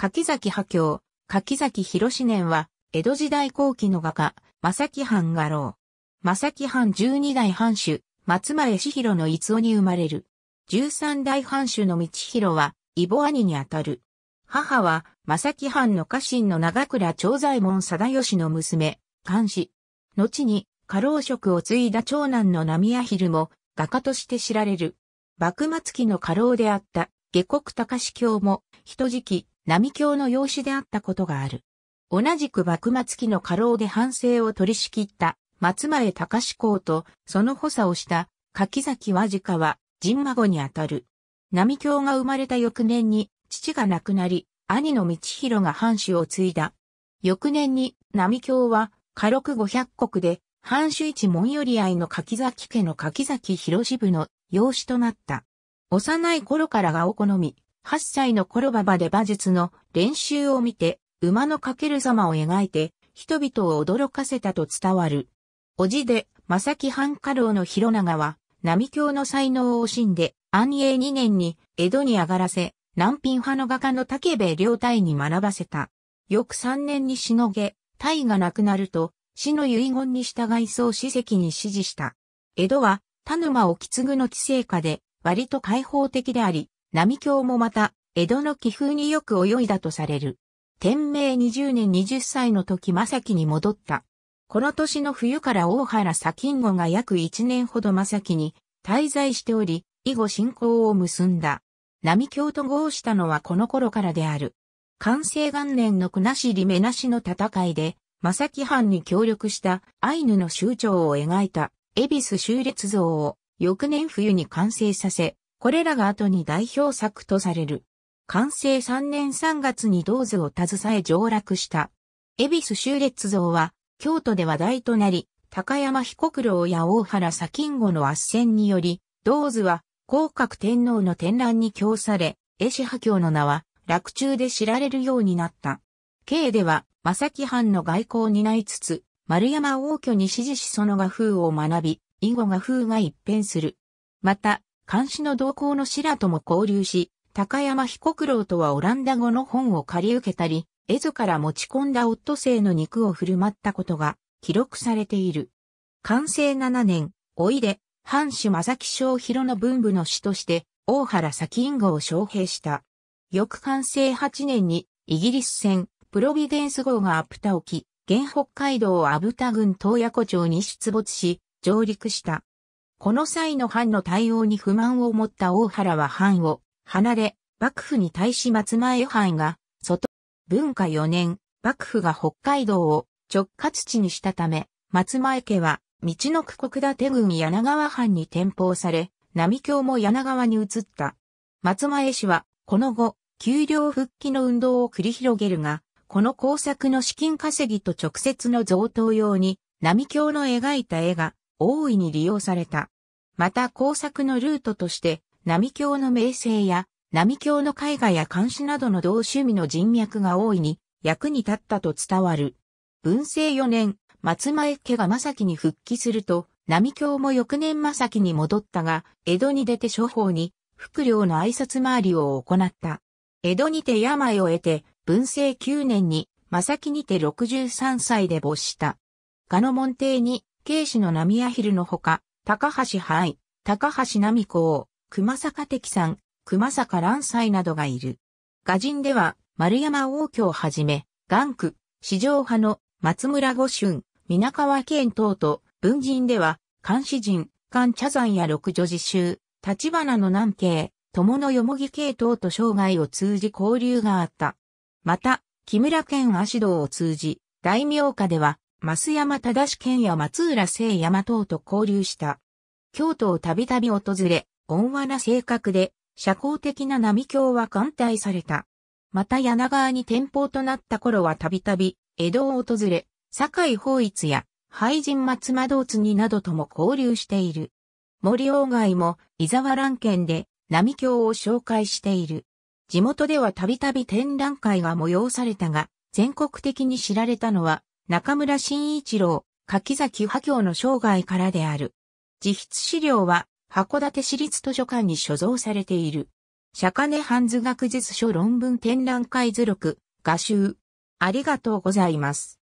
柿崎波京、柿崎博年は、江戸時代後期の画家、正木藩画廊。正木藩十二代藩主、松前志弘の逸夫に生まれる。十三代藩主の道弘は、伊母兄にあたる。母は、正木藩の家臣の長倉長左衛門貞義の娘、監視。後に、家老職を継いだ長男の波谷昼も、画家として知られる。幕末期の家老であった、下国高志教も、人時期、並教の養子であったことがある。同じく幕末期の過労で反省を取り仕切った松前隆公とその補佐をした柿崎和直は神孫にあたる。並教が生まれた翌年に父が亡くなり、兄の道広が藩主を継いだ。翌年に並教は家禄五百国で藩主一門寄り合いの柿崎家の柿崎広支部の養子となった。幼い頃からがお好み、8歳の頃馬場で馬術の練習を見て、馬のかける様を描いて、人々を驚かせたと伝わる。おじで、正木半家老の広長は、並教の才能を惜しんで、安永2年に江戸に上がらせ、南品派の画家の竹部良太に学ばせた。翌3年にしのげ、太が亡くなると、死の遺言に従いそう史跡に指示した。江戸は、田沼を継ぐの治世下で、割と開放的であり、波京もまた、江戸の気風によく泳いだとされる。天明20年20歳の時正木に戻った。この年の冬から大原左近吾が約1年ほど正木に滞在しており、以後信仰を結んだ。並京と合したのはこの頃からである。完成元年の国り目なしの戦いで、正木藩に協力したアイヌの酋長を描いた、恵比寿州列像を翌年冬に完成させ、これらが後に代表作とされる。完成3年3月に銅図を携え上落した。恵比寿修列像は、京都で話題となり、高山彦九郎や大原左近吾の圧戦により、銅図は、広角天皇の展覧に供され、絵師派教の名は、落中で知られるようになった。慶では、正木藩の外交を担いつつ、丸山王居に指示しその画風を学び、囲碁画風が一変する。また、監視の同行の白とも交流し、高山彦九郎とはオランダ語の本を借り受けたり、絵図から持ち込んだオットセイの肉を振る舞ったことが記録されている。完成7年、おいで、藩主正木正弘の文部の師として、大原先因号を招聘した。翌完成8年に、イギリス戦、プロビデンス号がアプタ沖、現北海道アブタ郡東野湖町に出没し、上陸した。この際の藩の対応に不満を持った大原は藩を離れ、幕府に対し松前藩が、外、文化4年、幕府が北海道を直轄地にしたため、松前家は、道の区国立郡柳川藩に転封され、並京も柳川に移った。松前氏は、この後、給料復帰の運動を繰り広げるが、この工作の資金稼ぎと直接の贈答用に、並京の描いた絵が大いに利用された。また工作のルートとして、並教の名声や、並教の絵画や監視などの同趣味の人脈が大いに役に立ったと伝わる。文政4年、松前家が正樹に復帰すると、並教も翌年正樹に戻ったが、江戸に出て処方に、福良の挨拶回りを行った。江戸にて病を得て、文政9年に、正木にて63歳で没した。ガノ門邸に慶市の波アヒルのほか、高橋杯、高橋奈美子、熊坂敵さん、熊坂蘭斎などがいる。画人では、丸山王京をはじめ、元区、市場派の松村五春、皆川県等と、文人では、漢詩人、漢茶山や六女自習、立花の南慶、友のよもぎ系統と生涯を通じ交流があった。また、木村県足道を通じ、大名家では、増山正賢や松浦聖山等と交流した。京都をたびたび訪れ、温和な性格で、社交的な並京は歓待された。また柳川に天保となった頃はたびたび、江戸を訪れ、堺法一や、廃人松窓になどとも交流している。森鴎外も、伊沢蘭県で、並京を紹介している。地元ではたびたび展覧会が催されたが、全国的に知られたのは、中村慎一郎、柿崎波京の生涯からである。自筆資料は、函館市立図書館に所蔵されている。釈根ハ図学術書論文展覧会図録、画集。ありがとうございます。